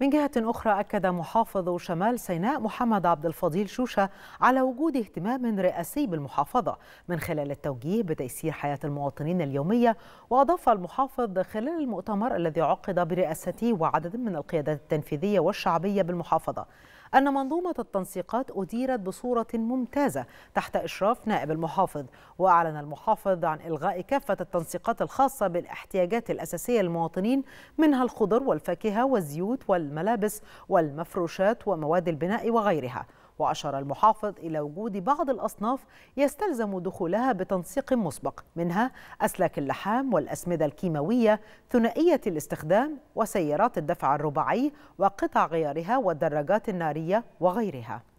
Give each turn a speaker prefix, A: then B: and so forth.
A: من جهة أخرى أكد محافظ شمال سيناء محمد عبد الفضيل شوشة على وجود اهتمام رئاسي بالمحافظة من خلال التوجيه بتيسير حياة المواطنين اليومية وأضاف المحافظ خلال المؤتمر الذي عقد برئاسته وعدد من القيادات التنفيذية والشعبية بالمحافظة أن منظومة التنسيقات أديرت بصورة ممتازة تحت إشراف نائب المحافظ وأعلن المحافظ عن إلغاء كافة التنسيقات الخاصة بالاحتياجات الأساسية للمواطنين منها الخضر والفاكهة والزيوت والملابس والمفروشات ومواد البناء وغيرها وأشار المحافظ إلى وجود بعض الأصناف يستلزم دخولها بتنسيق مسبق منها أسلاك اللحام والأسمدة الكيماوية ثنائية الاستخدام وسيارات الدفع الرباعي وقطع غيارها والدراجات النارية وغيرها